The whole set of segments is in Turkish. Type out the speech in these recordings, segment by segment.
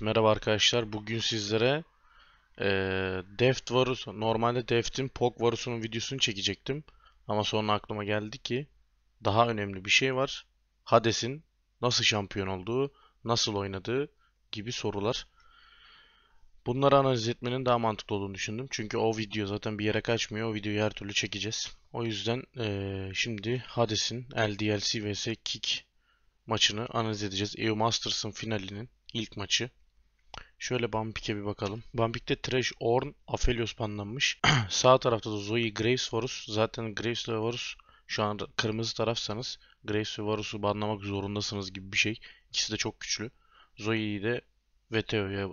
merhaba arkadaşlar bugün sizlere e, Deft Varusu normalde Deft'in Pok Varusu'nun videosunu çekecektim ama sonra aklıma geldi ki daha önemli bir şey var Hades'in nasıl şampiyon olduğu nasıl oynadığı gibi sorular bunları analiz etmenin daha mantıklı olduğunu düşündüm çünkü o video zaten bir yere kaçmıyor o videoyu her türlü çekeceğiz o yüzden e, şimdi Hades'in LDLC vs Kick maçını analiz edeceğiz EU Masters'ın finalinin ilk maçı. Şöyle Bumpik'e bir bakalım. Bumpik'te Trash, Orn, Aphelios banlanmış. Sağ tarafta da Zoe, Graves, Varus. Zaten Graves ve Varus şu an kırmızı tarafsanız Graves ve Varus'u banlamak zorundasınız gibi bir şey. İkisi de çok güçlü. Zoe'yi de ve Theo'ya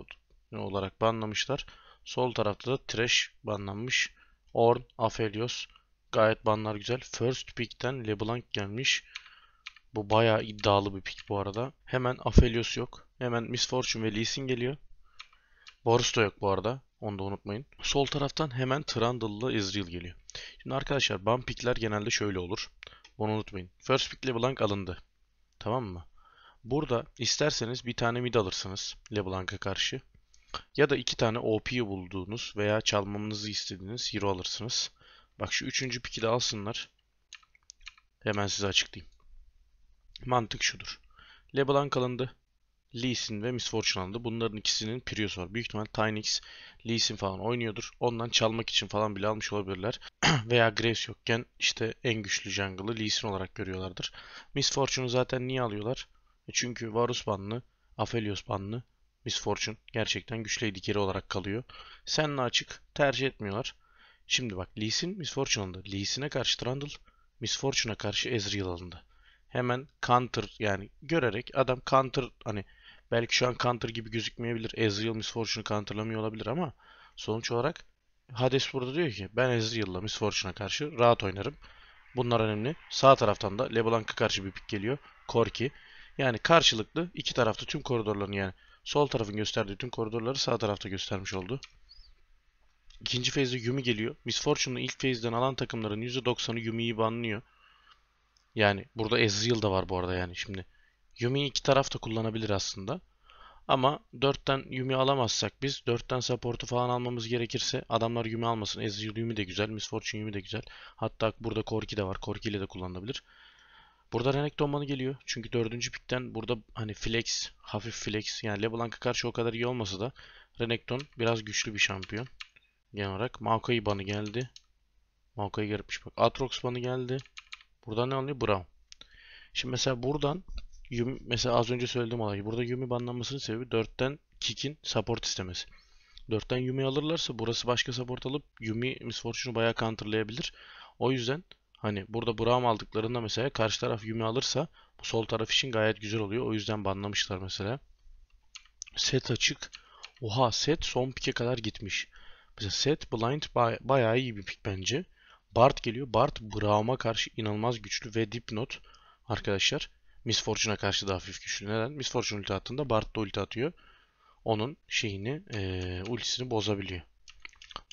olarak banlamışlar. Sol tarafta da Trash banlanmış. Orn, Aphelios. Gayet banlar güzel. First pick'ten LeBlanc gelmiş. Bu bayağı iddialı bir pick bu arada. Hemen Aphelios yok. Hemen Misfortune ve Lee Sin geliyor. Boris da yok bu arada. Onu da unutmayın. Sol taraftan hemen Trundle'la Ezreal geliyor. Şimdi arkadaşlar ban pickler genelde şöyle olur. Bunu unutmayın. First pick LeBlanc alındı. Tamam mı? Burada isterseniz bir tane mid alırsınız LeBlanc'a karşı. Ya da iki tane OP'yi bulduğunuz veya çalmamızı istediğiniz hero alırsınız. Bak şu üçüncü piki de alsınlar. Hemen size açıklayayım. Mantık şudur. LeBlanc alındı. Lee Sin ve Miss Fortune Bunların ikisinin Prius var. Büyük ihtimal Tynix, Lee Sin falan oynuyordur. Ondan çalmak için falan bile almış olabilirler. Veya Graves yokken işte en güçlü jungle'ı Lee Sin olarak görüyorlardır. Miss Fortune'u zaten niye alıyorlar? E çünkü Varus banlı, Aphelios banlı, Miss Fortune gerçekten güçlü edikeri olarak kalıyor. Senle açık tercih etmiyorlar. Şimdi bak Lee Sin Miss Fortune Lee Sin'e karşı Trundle, Miss Fortune'a karşı Ezreal alındı. Hemen counter yani görerek adam counter hani Belki şu an counter gibi gözükmeyebilir. Ezreal Misfortune'u counterlamıyor olabilir ama sonuç olarak Hades burada diyor ki ben Ezreal'la Misfortune'a karşı rahat oynarım. Bunlar önemli. Sağ taraftan da LeBlanc'a karşı bir pik geliyor. Korki. Yani karşılıklı iki tarafta tüm koridorlarını yani sol tarafın gösterdiği tüm koridorları sağ tarafta göstermiş oldu. İkinci feyzde Yumi geliyor. Misfortune'un ilk feyzden alan takımların %90'ı Yumi'yi banlıyor. Yani burada Ezreal da var bu arada yani şimdi. Yumi iki taraf da kullanabilir aslında. Ama 4'ten Yumi alamazsak biz 4'ten support'u falan almamız gerekirse adamlar Yumi almasın. Ezreal Yumi de güzel. Miss Fortune Yumi de güzel. Hatta burada Korki de var. Korki ile de kullanılabilir. Burada Renek Donman'ı geliyor. Çünkü 4. pikten burada hani flex, hafif flex. Yani LeBlanc'a karşı o kadar iyi olmasa da Renekton biraz güçlü bir şampiyon. Genel olarak Maokai banı geldi. Maokai garipmiş bak. Atrox banı geldi. Buradan ne alıyor? Brown. Şimdi mesela buradan Yumi, mesela az önce söylediğim olay. Burada Yumi banlanmasının sebebi 4'ten Kik'in support istemesi. 4'ten Yumi alırlarsa burası başka support alıp Yumi Misfortune'u bayağı counterlayabilir. O yüzden hani burada Braum aldıklarında mesela karşı taraf Yumi alırsa bu sol taraf için gayet güzel oluyor. O yüzden banlamışlar mesela. Set açık. Oha set son pike kadar gitmiş. Mesela set blind bay bayağı iyi bir pik bence. Bart geliyor. Bart Braum'a karşı inanılmaz güçlü ve dipnot arkadaşlar. Miss Fortune'a karşı da hafif güçlü. Neden? Miss Fortune ulti attığında Bard da ulti atıyor. Onun şeyini, e, ultisini bozabiliyor.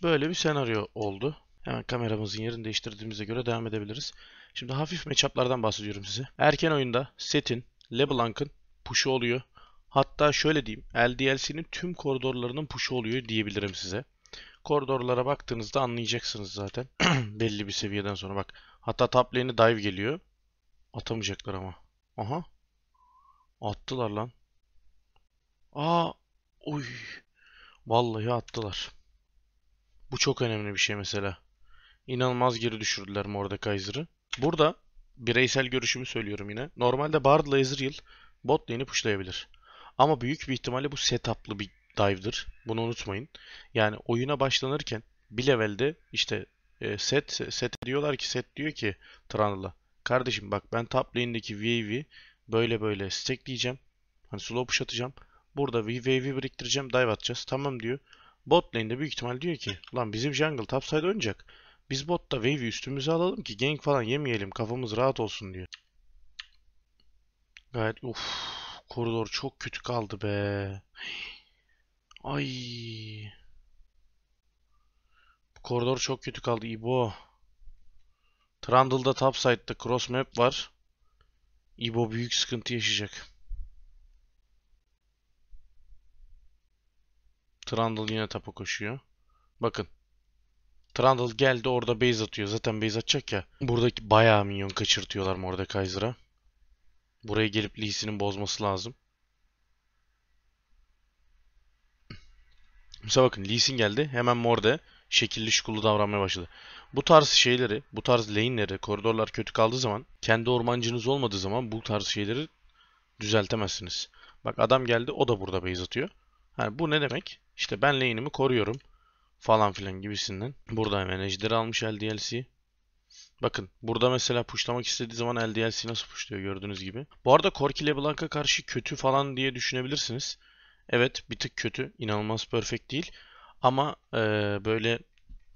Böyle bir senaryo oldu. Hemen kameramızın yerini değiştirdiğimize göre devam edebiliriz. Şimdi hafif matchuplardan bahsediyorum size. Erken oyunda Set'in, LeBlanc'ın push'u oluyor. Hatta şöyle diyeyim. LDLC'nin tüm koridorlarının push'u oluyor diyebilirim size. Koridorlara baktığınızda anlayacaksınız zaten. Belli bir seviyeden sonra bak. Hatta top lane'e dive geliyor. Atamayacaklar ama. Aha. Attılar lan. Aa. Oy. Vallahi attılar. Bu çok önemli bir şey mesela. İnanılmaz geri düşürdüler Mordekaiser'ı. Burada bireysel görüşümü söylüyorum yine. Normalde Bard Lazeriel bot lane'i pushlayabilir. Ama büyük bir ihtimalle bu setup'lı bir dive'dır. Bunu unutmayın. Yani oyuna başlanırken bir levelde işte e, set set diyorlar ki set diyor ki Tranıl'a Kardeşim bak ben top lane'deki wave'i böyle böyle stackleyeceğim. Hani slow push atacağım. Burada wave'i biriktireceğim. Dive atacağız. Tamam diyor. Bot lane'de büyük ihtimal diyor ki lan bizim jungle topside oynayacak. Biz botta wave'i üstümüze alalım ki gank falan yemeyelim. Kafamız rahat olsun diyor. Gayet uff koridor çok kötü kaldı be. Ay. koridor çok kötü kaldı İbo. Trundle'da topside'da cross map var. İbo büyük sıkıntı yaşayacak. Trundle yine tapa koşuyor. Bakın. Trundle geldi orada base atıyor. Zaten base atacak ya. Buradaki bayağı minyon kaçırtıyorlar Mordekaiser'a. Buraya gelip Lee'sinin bozması lazım. Mesela bakın Lee Sin geldi. Hemen Morde şekilli şukulu davranmaya başladı. Bu tarz şeyleri, bu tarz lane'leri, koridorlar kötü kaldığı zaman, kendi ormancınız olmadığı zaman bu tarz şeyleri düzeltemezsiniz. Bak adam geldi o da burada base atıyor. Yani bu ne demek? İşte ben lane'imi koruyorum falan filan gibisinden. Burada hemen ejderi almış LDLC. Bakın burada mesela puşlamak istediği zaman LDLC nasıl pushluyor gördüğünüz gibi. Bu arada Corki LeBlanc'a karşı kötü falan diye düşünebilirsiniz. Evet bir tık kötü. inanılmaz perfect değil. Ama e, böyle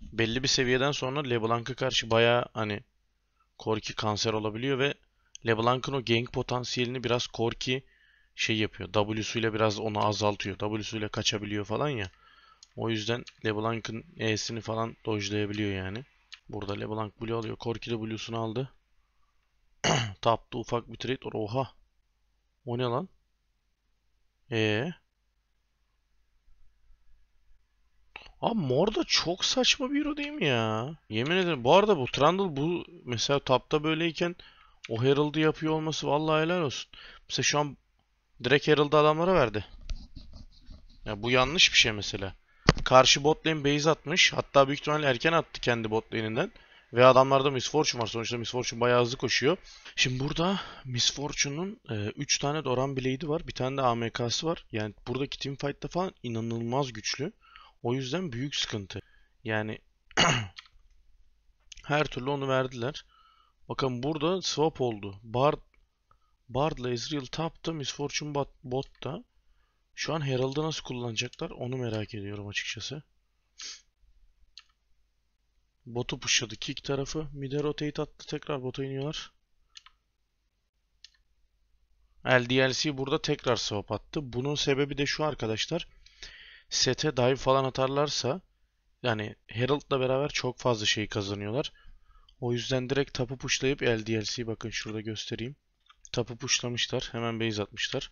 belli bir seviyeden sonra LeBlanc'a karşı baya hani Korki kanser olabiliyor ve LeBlanc'ın o gank potansiyelini biraz Korki şey yapıyor. W'suyla biraz onu azaltıyor. W'suyla kaçabiliyor falan ya. O yüzden LeBlanc'ın E'sini falan dojlayabiliyor yani. Burada LeBlanc Blue alıyor. Korki de Blue'sunu aldı. Taptı ufak bir trade. Oha. O ne lan? Eee? Abi mor da çok saçma bir hero değil mi ya? Yemin ederim. Bu arada bu Trundle bu mesela tapta böyleyken o Herald'ı yapıyor olması vallahi helal olsun. Mesela şu an direkt Herald'ı adamlara verdi. Ya bu yanlış bir şey mesela. Karşı bot lane base atmış. Hatta büyük ihtimalle erken attı kendi bot Ve adamlarda Miss Fortune var. Sonuçta Miss Fortune bayağı hızlı koşuyor. Şimdi burada Miss Fortune'un 3 e, tane Doran Blade'i var. Bir tane de AMK'sı var. Yani buradaki team fight'ta falan inanılmaz güçlü. O yüzden büyük sıkıntı. Yani her türlü onu verdiler. Bakın burada swap oldu. Bard Bard'la Ezreal tapta, Miss Fortune bot, botta. Şu an Herald'ı nasıl kullanacaklar onu merak ediyorum açıkçası. Botu pushladı kick tarafı. Mide rotate attı. Tekrar bota iniyorlar. LDLC burada tekrar swap attı. Bunun sebebi de şu arkadaşlar sete dive falan atarlarsa yani Herald'la beraber çok fazla şey kazanıyorlar. O yüzden direkt tapu pushlayıp LDLC'yi bakın şurada göstereyim. Tapu puşlamışlar Hemen base atmışlar.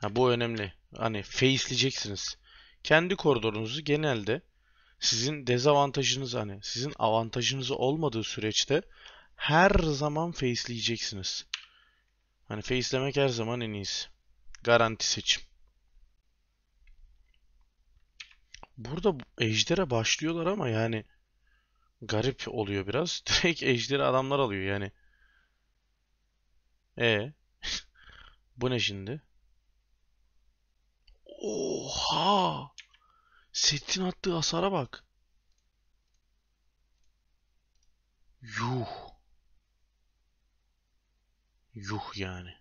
Ha, bu önemli. Hani faceleyeceksiniz. Kendi koridorunuzu genelde sizin dezavantajınız hani sizin avantajınız olmadığı süreçte her zaman faceleyeceksiniz. Hani facelemek her zaman en iyisi. Garanti seçim. Burada Ejder'e başlıyorlar ama yani garip oluyor biraz. Direkt Ejder'i adamlar alıyor yani. E bu ne şimdi? Oha! Settin attığı hasara bak. Yuh. Yuh yani.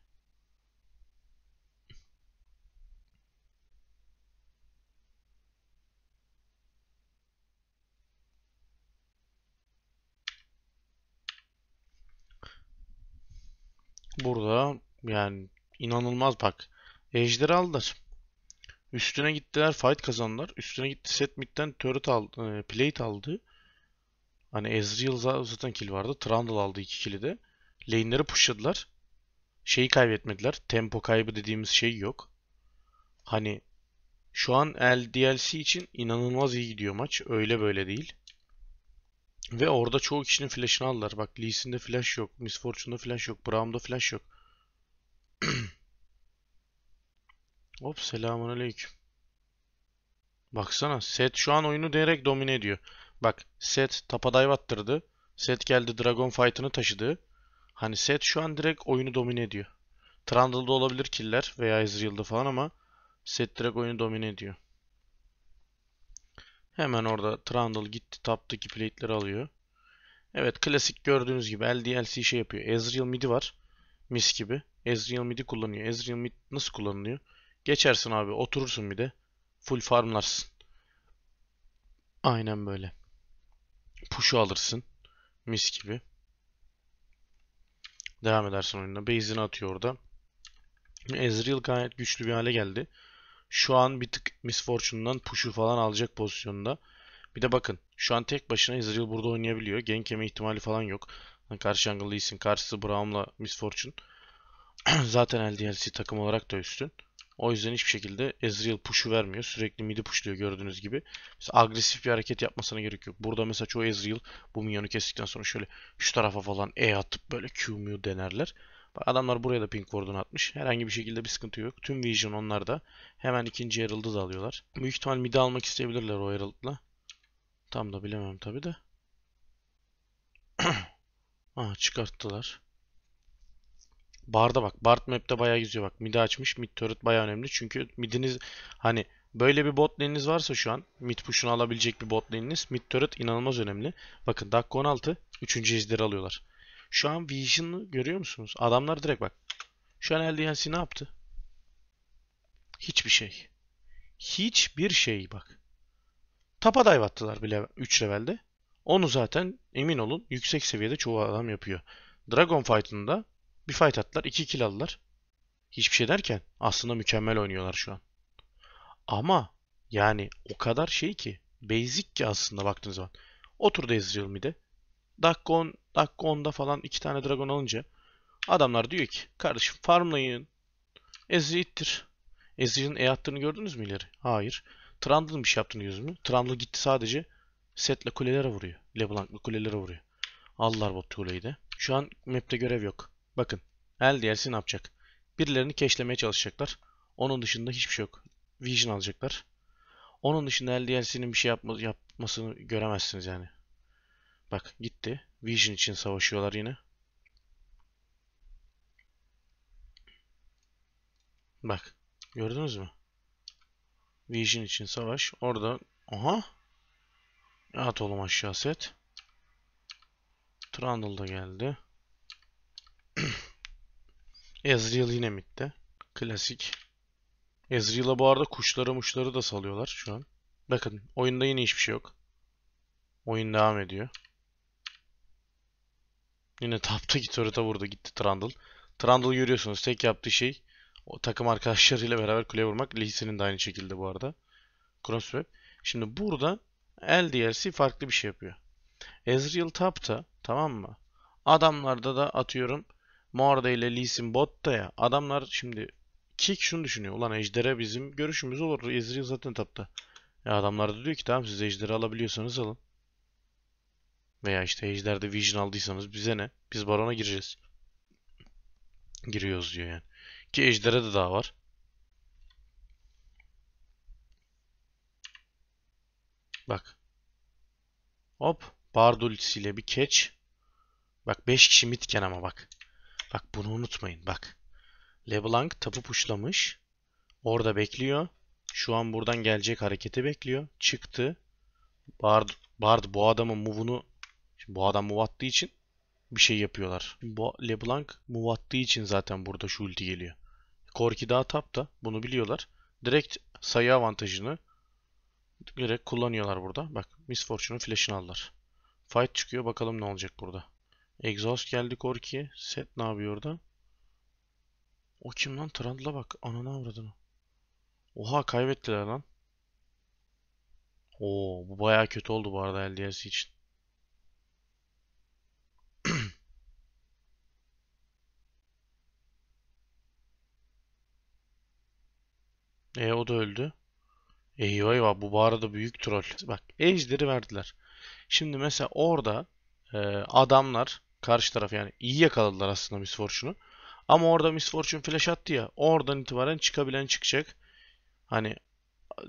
Burada yani inanılmaz bak. Ejder aldılar. Üstüne gittiler fight kazandılar. Üstüne gitti set midden turret aldı, e, plate aldı. Hani Ezreal zaten kill vardı. Trundle aldı iki kill'i de. Lane'leri pushladılar. Şeyi kaybetmediler. Tempo kaybı dediğimiz şey yok. Hani şu an LDLC için inanılmaz iyi gidiyor maç. Öyle böyle değil. Ve orada çoğu kişinin flash'ını aldılar. Bak Lee'sinde flash yok. Miss Fortune'da flash yok. Brown'da flash yok. Hop selamun aleyküm. Baksana set şu an oyunu direkt domine ediyor. Bak set tapa dive attırdı. Set geldi Dragon Fight'ını taşıdı. Hani set şu an direkt oyunu domine ediyor. Trundle'da olabilir killer veya Ezreal'da falan ama set direkt oyunu domine ediyor. Hemen orada Trundle gitti taptaki plate'leri alıyor. Evet klasik gördüğünüz gibi LDLC şey yapıyor. Ezreal midi var. Mis gibi. Ezreal midi kullanıyor. Ezreal mid nasıl kullanılıyor? Geçersin abi oturursun bir de. Full farmlarsın. Aynen böyle. Push'u alırsın. Mis gibi. Devam edersin oyununa. Base'ini atıyor orada. Ezreal gayet güçlü bir hale geldi. Şu an bir tık Misfortune'dan push'u falan alacak pozisyonda. Bir de bakın şu an tek başına Ezreal burada oynayabiliyor. Gank yeme ihtimali falan yok. Hani karşı Jungle Lee'sin. Karşısı Braum'la Misfortune. Zaten LDLC takım olarak da üstün. O yüzden hiçbir şekilde Ezreal push'u vermiyor. Sürekli midi pushluyor gördüğünüz gibi. Mesela agresif bir hareket yapmasına gerek yok. Burada mesela çoğu Ezreal bu minyonu kestikten sonra şöyle şu tarafa falan E atıp böyle Q mu denerler adamlar buraya da pink koordinat atmış. Herhangi bir şekilde bir sıkıntı yok. Tüm Vision onlar da. Hemen ikinci Herald'ı da alıyorlar. Büyük ihtimal mid'i almak isteyebilirler o Herald'la. Tam da bilemem tabi de. ah çıkarttılar. Barda bak. Bard map'te bayağı geziyor bak. Mid'i açmış. Mid turret bayağı önemli. Çünkü mid'iniz hani böyle bir bot lane'iniz varsa şu an mid push'unu alabilecek bir bot lane'iniz mid turret inanılmaz önemli. Bakın Dark 16 3. ejderi alıyorlar. Şu an Vision'ı görüyor musunuz? Adamlar direkt bak. Şu an LDNC ne yaptı? Hiçbir şey. Hiçbir şey bak. Tapa dive attılar bile 3 levelde. Onu zaten emin olun yüksek seviyede çoğu adam yapıyor. Dragon Fight'ında bir fight attılar. 2 kill aldılar. Hiçbir şey derken aslında mükemmel oynuyorlar şu an. Ama yani o kadar şey ki basic ki aslında baktığınız zaman. Otur da izliyorum bir de. Dakon dakika 10'da falan iki tane dragon alınca adamlar diyor ki kardeşim farmlayın. Ezri ittir. Ezri'nin E attığını gördünüz mü ileri? Hayır. Trundle'ın bir şey yaptığını gördünüz mü? Trundle gitti sadece setle kulelere vuruyor. Leblanc'la kulelere vuruyor. Allar bot kuleyi de. Şu an map'te görev yok. Bakın. LDLC ne yapacak? Birilerini keşlemeye çalışacaklar. Onun dışında hiçbir şey yok. Vision alacaklar. Onun dışında LDLC'nin bir şey yapma, yapmasını göremezsiniz yani. Bak gitti. Vision için savaşıyorlar yine. Bak. Gördünüz mü? Vision için savaş. Orada. oha, At oğlum aşağı set. Trundle da geldi. Ezreal yine midde. Klasik. Ezreal'a bu arada kuşları muşları da salıyorlar şu an. Bakın oyunda yine hiçbir şey yok. Oyun devam ediyor. Yine tapta taptaki orada vurdu gitti Trundle. Trundle görüyorsunuz tek yaptığı şey o takım arkadaşlarıyla beraber kule vurmak. Lee'sinin de aynı şekilde bu arada. Crossweb. Şimdi burada LDRC farklı bir şey yapıyor. Ezreal tapta tamam mı? Adamlarda da atıyorum Morda ile Lee'sin botta ya. Adamlar şimdi kick şunu düşünüyor. Ulan ejderha bizim görüşümüz olur. Ezreal zaten tapta. Ya adamlar da diyor ki tamam siz ejderha alabiliyorsanız alın. Veya işte Ejder'de Vision aldıysanız bize ne? Biz Baron'a gireceğiz. Giriyoruz diyor yani. Ki Ejder'e de daha var. Bak. Hop. Bard ultisiyle bir catch. Bak 5 kişi mitken ama bak. Bak bunu unutmayın bak. LeBlanc tapu puşlamış. Orada bekliyor. Şu an buradan gelecek hareketi bekliyor. Çıktı. Bard, Bard bu adamın move'unu Şimdi bu adam move attığı için bir şey yapıyorlar. Şimdi bu LeBlanc move attığı için zaten burada şu ulti geliyor. Korki daha tap da Bunu biliyorlar. Direkt sayı avantajını direkt kullanıyorlar burada. Bak Miss Fortune'un flash'ını aldılar. Fight çıkıyor. Bakalım ne olacak burada. Exhaust geldi Korki'ye. Set ne yapıyor orada? O kim lan? Trundle'a bak. Ananı avradını. Oha kaybettiler lan. Oo bu baya kötü oldu bu arada LDS için. E o da öldü. Eyvah eyvah bu arada büyük troll. Bak Ejder'i verdiler. Şimdi mesela orada e, adamlar karşı taraf yani iyi yakaladılar aslında Miss Fortune'u. Ama orada Miss Fortune flash attı ya. Oradan itibaren çıkabilen çıkacak. Hani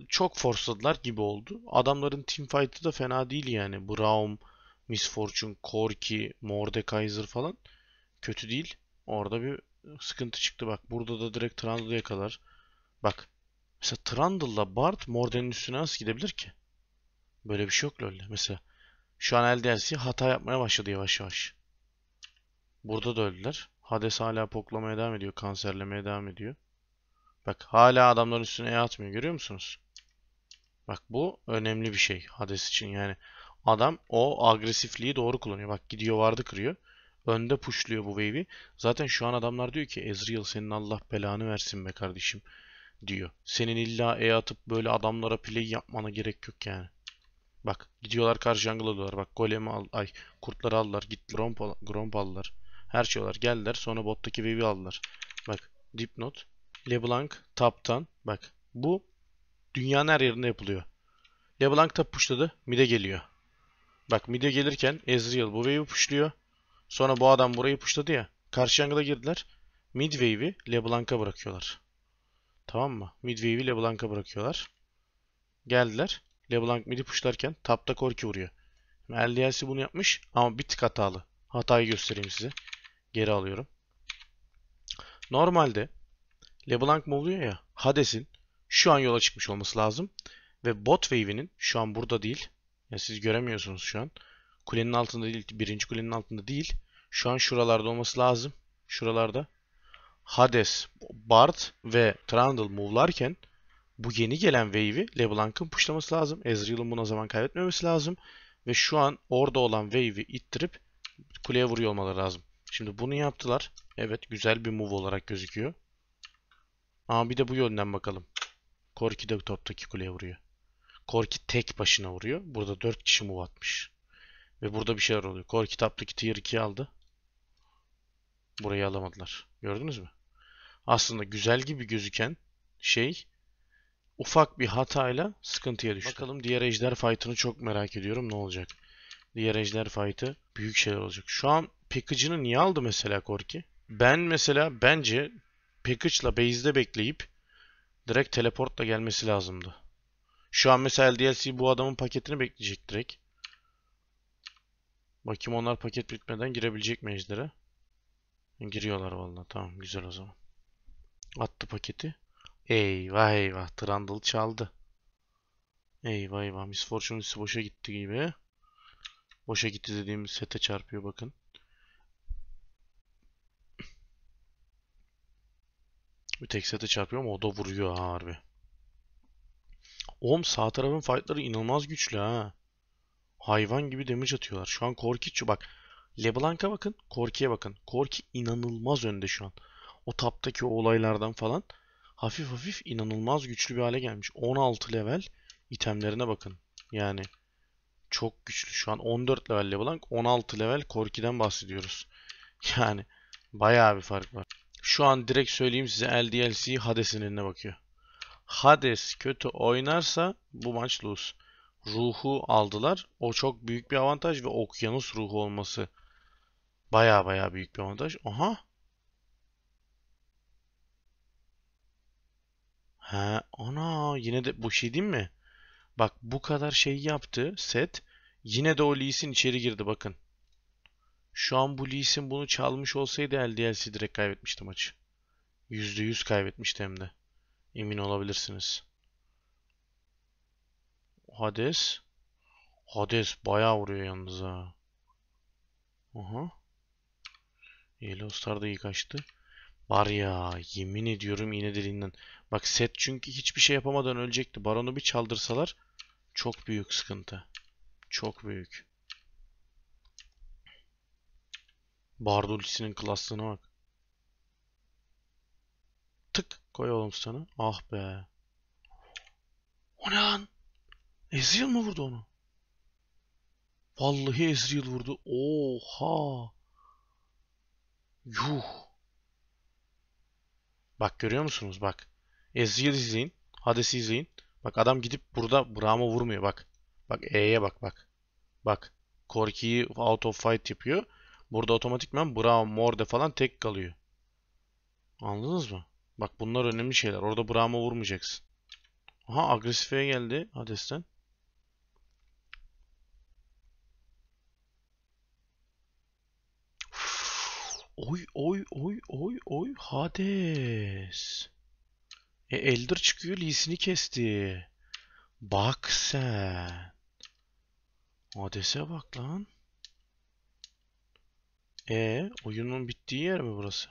çok forsladılar gibi oldu. Adamların team fight'ı da fena değil yani. Braum, Miss Fortune, Korki, Mordekaiser falan kötü değil. Orada bir sıkıntı çıktı bak. Burada da direkt Trundle yakalar. Bak Mesela Trundle'la Bard Morden'in üstüne nasıl gidebilir ki? Böyle bir şey yok LoL'de. Mesela şu an LDLC hata yapmaya başladı yavaş yavaş. Burada da öldüler. Hades hala poklamaya devam ediyor. Kanserlemeye devam ediyor. Bak hala adamların üstüne E atmıyor. Görüyor musunuz? Bak bu önemli bir şey Hades için. Yani adam o agresifliği doğru kullanıyor. Bak gidiyor vardı kırıyor. Önde puşluyor bu wave'i. Zaten şu an adamlar diyor ki Ezreal senin Allah belanı versin be kardeşim diyor. Senin illa E atıp böyle adamlara play yapmana gerek yok yani. Bak gidiyorlar karşı jungle alıyorlar. Bak golemi al ay kurtları aldılar. Git gromp, al gromp aldılar. Her şey aldılar. Geldiler sonra bottaki wave'i aldılar. Bak dipnot. Leblanc taptan. Bak bu dünyanın her yerinde yapılıyor. Leblanc tap pushladı. Mid'e geliyor. Bak mid'e gelirken Ezreal bu wave'i pushluyor. Sonra bu adam burayı pushladı ya. Karşı jungle'a girdiler. Mid wave'i Leblanc'a bırakıyorlar. Tamam mı? Midwave'i LeBlanc'a bırakıyorlar. Geldiler. LeBlanc midi pushlarken tapta Korki vuruyor. LDLC bunu yapmış ama bir tık hatalı. Hatayı göstereyim size. Geri alıyorum. Normalde LeBlanc oluyor ya Hades'in şu an yola çıkmış olması lazım. Ve bot wave'inin şu an burada değil. Yani siz göremiyorsunuz şu an. Kulenin altında değil. Birinci kulenin altında değil. Şu an şuralarda olması lazım. Şuralarda. Hades, Bart ve Trundle move'larken bu yeni gelen wave'i LeBlanc'ın pushlaması lazım. Ezreal'ın buna zaman kaybetmemesi lazım. Ve şu an orada olan wave'i ittirip kuleye vuruyor olmaları lazım. Şimdi bunu yaptılar. Evet güzel bir move olarak gözüküyor. Ama bir de bu yönden bakalım. Corki de toptaki kuleye vuruyor. Corki tek başına vuruyor. Burada 4 kişi move atmış. Ve burada bir şeyler oluyor. Corki taptaki tier 2 aldı. Burayı alamadılar. Gördünüz mü? aslında güzel gibi gözüken şey ufak bir hatayla sıkıntıya düştü. Bakalım diğer ejder fight'ını çok merak ediyorum ne olacak. Diğer ejder fight'ı büyük şeyler olacak. Şu an Packaging'ı niye aldı mesela Korki? Ben mesela bence Package'la base'de bekleyip direkt teleportla gelmesi lazımdı. Şu an mesela DLC bu adamın paketini bekleyecek direkt. Bakayım onlar paket bitmeden girebilecek mi ejdere? Giriyorlar vallahi. Tamam güzel o zaman. Attı paketi. Eyvah eyvah. Trundle çaldı. Eyvah eyvah. Miss Fortune'un boşa gitti gibi. Boşa gitti dediğim sete çarpıyor bakın. Bir tek sete çarpıyor ama o da vuruyor harbi. Oğlum sağ tarafın fightları inanılmaz güçlü ha. Hayvan gibi damage atıyorlar. Şu an Korkic bak. Leblanc'a bakın. Korki'ye bakın. Korki inanılmaz önde şu an o taptaki o olaylardan falan hafif hafif inanılmaz güçlü bir hale gelmiş. 16 level itemlerine bakın. Yani çok güçlü. Şu an 14 level LeBlanc, 16 level Korki'den bahsediyoruz. Yani bayağı bir fark var. Şu an direkt söyleyeyim size LDLC Hades'in eline bakıyor. Hades kötü oynarsa bu maç lose. Ruhu aldılar. O çok büyük bir avantaj ve okyanus ruhu olması baya baya büyük bir avantaj. Aha He ana yine de bu şey değil mi? Bak bu kadar şey yaptı set. Yine de o Lee içeri girdi bakın. Şu an bu Lee bunu çalmış olsaydı LDLC direkt kaybetmişti maçı. %100 kaybetmişti hem de. Emin olabilirsiniz. Hades. Hades bayağı vuruyor yalnız ha. Aha. Yellowstar da iyi kaçtı. Var ya yemin ediyorum iğne deliğinden. Bak set çünkü hiçbir şey yapamadan ölecekti. Baronu bir çaldırsalar çok büyük sıkıntı. Çok büyük. Bardulisi'nin klaslığına bak. Tık koy oğlum sana. Ah be. O ne lan? Ezreal mı vurdu onu? Vallahi Ezreal vurdu. Oha. Yuh. Bak görüyor musunuz bak. Ezreal izleyin. Hades'i izleyin. Bak adam gidip burada Braum'a vurmuyor bak. Bak E'ye bak bak. Bak. Korki'yi out of fight yapıyor. Burada otomatikman Braum, Morde falan tek kalıyor. Anladınız mı? Bak bunlar önemli şeyler. Orada Braum'a vurmayacaksın. Aha agresife geldi Hades'ten. Oy oy oy oy oy Hades. E Elder çıkıyor Lee'sini kesti. Bak sen. Hades'e bak lan. E oyunun bittiği yer mi burası?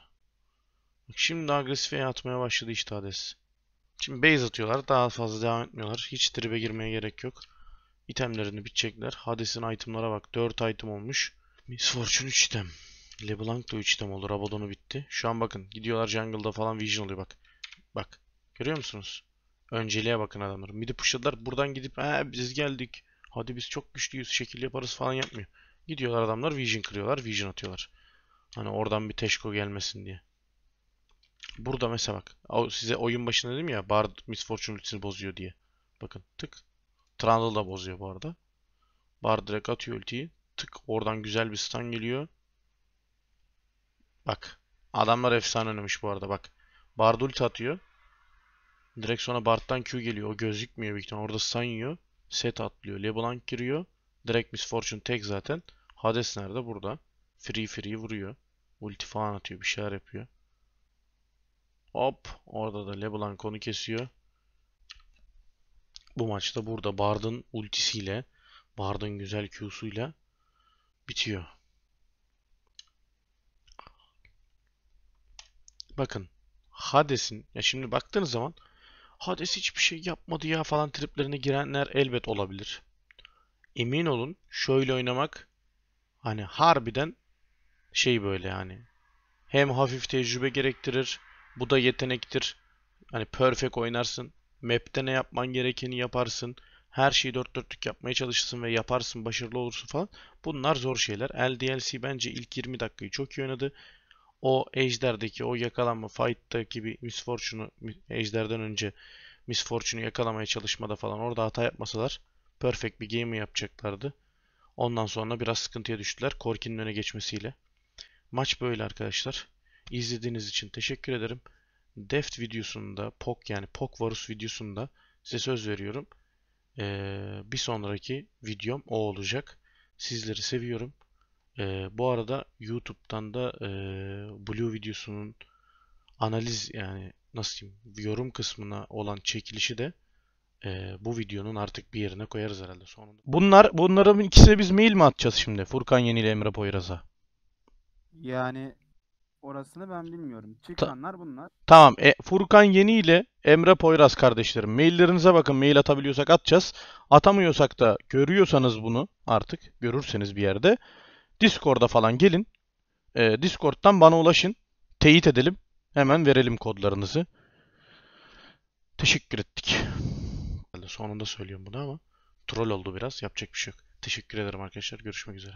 Bak şimdi agresife atmaya başladı işte Hades. Şimdi base atıyorlar. Daha fazla devam etmiyorlar. Hiç tribe girmeye gerek yok. İtemlerini bitecekler. Hades'in itemlara bak. 4 item olmuş. Misfortune 3 item. LeBlanc da 3 item olur. Abaddon'u bitti. Şu an bakın gidiyorlar jungle'da falan vision oluyor bak. Bak. Görüyor musunuz? Önceliğe bakın adamlar. Midi pushladılar. Buradan gidip ee biz geldik. Hadi biz çok güçlüyüz. Şekil yaparız falan yapmıyor. Gidiyorlar adamlar vision kırıyorlar. Vision atıyorlar. Hani oradan bir teşko gelmesin diye. Burada mesela bak. Size oyun başında dedim ya Bard Misfortune ultisini bozuyor diye. Bakın tık. Trundle da bozuyor bu arada. Bard direkt atıyor ultiyi. Tık oradan güzel bir stun geliyor. Bak. Adamlar efsane oynamış bu arada bak. Bardul ulti atıyor. Direkt sonra Barttan Q geliyor. O gözükmüyor büyük ihtimalle. Orada stun yiyor. Set atlıyor. Leblanc giriyor. Direkt Miss Fortune tek zaten. Hades nerede? Burada. Free free vuruyor. Ulti falan atıyor. Bir şeyler yapıyor. Hop. Orada da Leblanc onu kesiyor. Bu maçta burada Bard'ın ultisiyle Bard'ın güzel Q'suyla bitiyor. Bakın Hades'in ya şimdi baktığınız zaman Hades hiçbir şey yapmadı ya falan triplerine girenler elbet olabilir. Emin olun şöyle oynamak hani harbiden şey böyle yani hem hafif tecrübe gerektirir bu da yetenektir. Hani perfect oynarsın. Map'te ne yapman gerekeni yaparsın. Her şeyi dört dörtlük yapmaya çalışırsın ve yaparsın başarılı olursun falan. Bunlar zor şeyler. LDLC bence ilk 20 dakikayı çok iyi oynadı o Ejder'deki o yakalanma fight'taki bir misfortune'u Ejder'den önce misfortune'u yakalamaya çalışmada falan orada hata yapmasalar perfect bir game yapacaklardı. Ondan sonra biraz sıkıntıya düştüler Korkin'in öne geçmesiyle. Maç böyle arkadaşlar. İzlediğiniz için teşekkür ederim. Deft videosunda POK yani POK Varus videosunda size söz veriyorum. Ee, bir sonraki videom o olacak. Sizleri seviyorum. E, bu arada YouTube'dan da e, Blue videosunun analiz yani nasıl diyeyim yorum kısmına olan çekilişi de e, bu videonun artık bir yerine koyarız herhalde sonunda. Bunlar bunların ikisine biz mail mi atacağız şimdi Furkan Yeni ile Emre Poyraz'a? Yani orasını ben bilmiyorum. Çıkanlar Ta- bunlar. Tamam. E, Furkan Yeni ile Emre Poyraz kardeşlerim. Maillerinize bakın. Mail atabiliyorsak atacağız. Atamıyorsak da görüyorsanız bunu artık görürseniz bir yerde Discord'a falan gelin. E, Discord'dan bana ulaşın. Teyit edelim. Hemen verelim kodlarınızı. Teşekkür ettik. Sonunda söylüyorum bunu ama troll oldu biraz. Yapacak bir şey yok. Teşekkür ederim arkadaşlar. Görüşmek üzere.